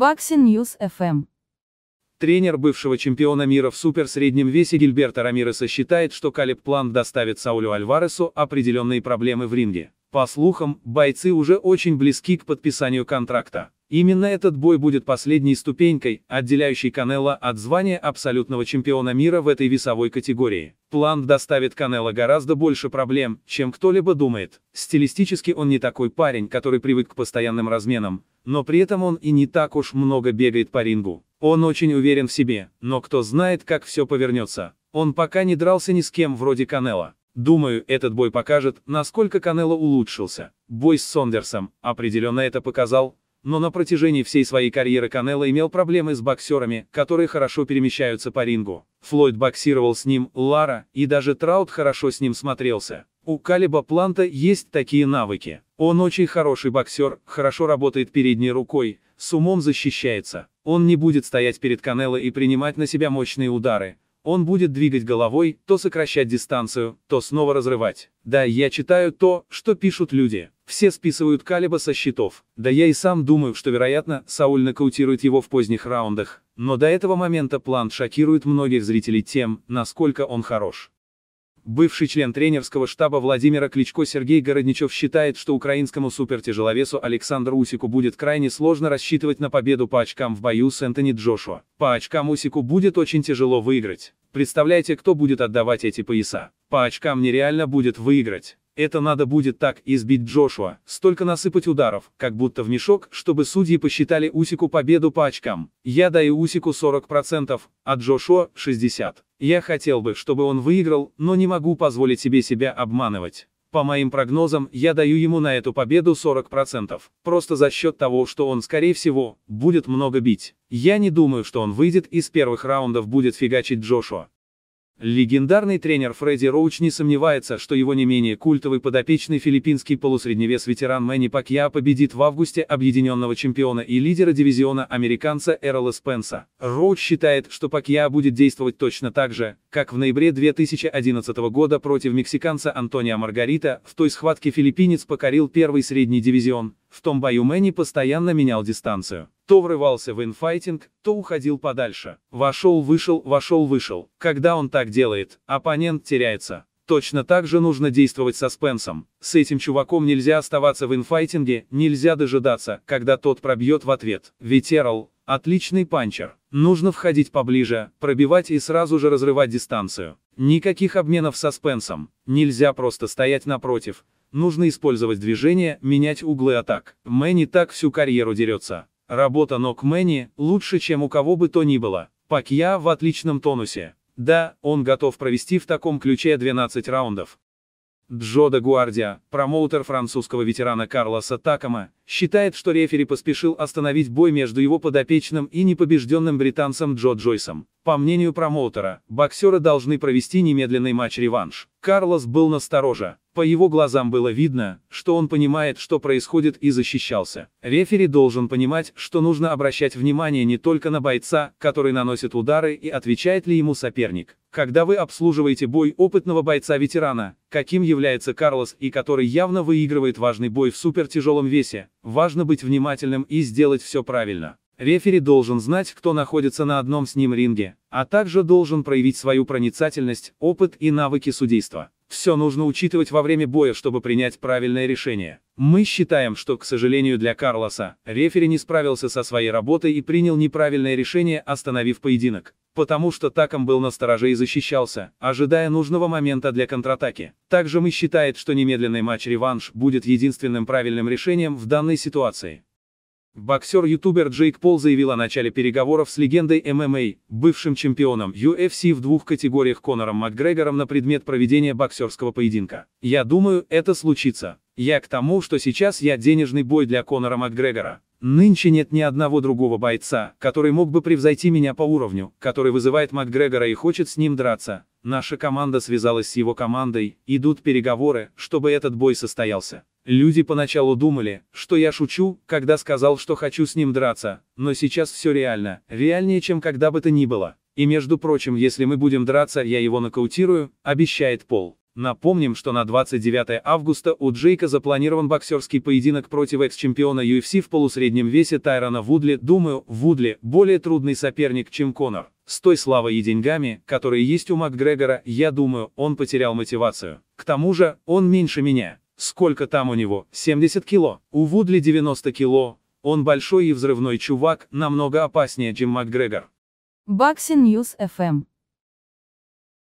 Бакси Ньюс ФМ. Эм. Тренер бывшего чемпиона мира в суперсреднем весе Гильберта Рамиреса считает, что Калеб План доставит Саулю Альваресу определенные проблемы в ринге. По слухам, бойцы уже очень близки к подписанию контракта. Именно этот бой будет последней ступенькой, отделяющей Канело от звания абсолютного чемпиона мира в этой весовой категории. План доставит Канело гораздо больше проблем, чем кто-либо думает. Стилистически он не такой парень, который привык к постоянным разменам, но при этом он и не так уж много бегает по рингу. Он очень уверен в себе, но кто знает, как все повернется. Он пока не дрался ни с кем вроде Канело. Думаю, этот бой покажет, насколько Канело улучшился. Бой с Сондерсом определенно это показал, но на протяжении всей своей карьеры Канело имел проблемы с боксерами, которые хорошо перемещаются по рингу. Флойд боксировал с ним, Лара, и даже Траут хорошо с ним смотрелся. У Калиба Планта есть такие навыки. Он очень хороший боксер, хорошо работает передней рукой, с умом защищается. Он не будет стоять перед Канело и принимать на себя мощные удары. Он будет двигать головой, то сокращать дистанцию, то снова разрывать. Да, я читаю то, что пишут люди. Все списывают Калиба со счетов. Да я и сам думаю, что, вероятно, Сауль нокаутирует его в поздних раундах. Но до этого момента план шокирует многих зрителей тем, насколько он хорош. Бывший член тренерского штаба Владимира Кличко Сергей Городничев считает, что украинскому супертяжеловесу Александру Усику будет крайне сложно рассчитывать на победу по очкам в бою с Энтони Джошуа. По очкам Усику будет очень тяжело выиграть. Представляете, кто будет отдавать эти пояса. По очкам нереально будет выиграть. Это надо будет так избить Джошуа, столько насыпать ударов, как будто в мешок, чтобы судьи посчитали Усику победу по очкам. Я даю Усику 40%, а Джошуа 60%. Я хотел бы, чтобы он выиграл, но не могу позволить себе себя обманывать. По моим прогнозам, я даю ему на эту победу 40%, просто за счет того, что он, скорее всего, будет много бить. Я не думаю, что он выйдет из первых раундов будет фигачить Джошуа. Легендарный тренер Фредди Роуч не сомневается, что его не менее культовый подопечный филиппинский полусредневес-ветеран Мэнни Пакья победит в августе объединенного чемпиона и лидера дивизиона американца Эрла Спенса. Роуч считает, что Пакья будет действовать точно так же, как в ноябре 2011 года против мексиканца Антонио Маргарита, в той схватке филиппинец покорил первый средний дивизион, в том бою Мэнни постоянно менял дистанцию. То врывался в инфайтинг, то уходил подальше. Вошел-вышел, вошел-вышел. Когда он так делает, оппонент теряется. Точно так же нужно действовать со Спенсом. С этим чуваком нельзя оставаться в инфайтинге, нельзя дожидаться, когда тот пробьет в ответ. Ведь Эрл – отличный панчер. Нужно входить поближе, пробивать и сразу же разрывать дистанцию. Никаких обменов со Спенсом. Нельзя просто стоять напротив. Нужно использовать движение, менять углы атак. Мэнни так всю карьеру дерется. Работа ног Мэнни лучше, чем у кого бы то ни было. Пакья в отличном тонусе. Да, он готов провести в таком ключе 12 раундов. Джо де Гуардиа, промоутер французского ветерана Карлоса Такома, считает, что рефери поспешил остановить бой между его подопечным и непобежденным британцем Джо Джойсом. По мнению промоутера, боксеры должны провести немедленный матч-реванш. Карлос был настороже. По его глазам было видно, что он понимает, что происходит и защищался. Рефери должен понимать, что нужно обращать внимание не только на бойца, который наносит удары и отвечает ли ему соперник. Когда вы обслуживаете бой опытного бойца-ветерана, каким является Карлос и который явно выигрывает важный бой в супертяжелом весе, важно быть внимательным и сделать все правильно. Рефери должен знать, кто находится на одном с ним ринге, а также должен проявить свою проницательность, опыт и навыки судейства. Все нужно учитывать во время боя, чтобы принять правильное решение. Мы считаем, что, к сожалению для Карлоса, рефери не справился со своей работой и принял неправильное решение, остановив поединок. Потому что Таком был на стороже и защищался, ожидая нужного момента для контратаки. Также мы считаем, что немедленный матч-реванш будет единственным правильным решением в данной ситуации. Боксер-ютубер Джейк Пол заявил о начале переговоров с легендой ММА, бывшим чемпионом UFC в двух категориях Конором Макгрегором на предмет проведения боксерского поединка. «Я думаю, это случится. Я к тому, что сейчас я денежный бой для Конора Макгрегора. Нынче нет ни одного другого бойца, который мог бы превзойти меня по уровню, который вызывает Макгрегора и хочет с ним драться. Наша команда связалась с его командой, идут переговоры, чтобы этот бой состоялся. Люди поначалу думали, что я шучу, когда сказал, что хочу с ним драться, но сейчас все реально, реальнее, чем когда бы то ни было. И между прочим, если мы будем драться, я его нокаутирую, обещает Пол. Напомним, что на 29 августа у Джейка запланирован боксерский поединок против экс-чемпиона UFC в полусреднем весе Тайрона Вудли. Думаю, Вудли – более трудный соперник, чем Конор. С той славой и деньгами, которые есть у МакГрегора, я думаю, он потерял мотивацию. К тому же, он меньше меня. Сколько там у него? 70 кило. У Вудли 90 кило. Он большой и взрывной чувак, намного опаснее, чем Макгрегор. Бакси Ньюс ФМ.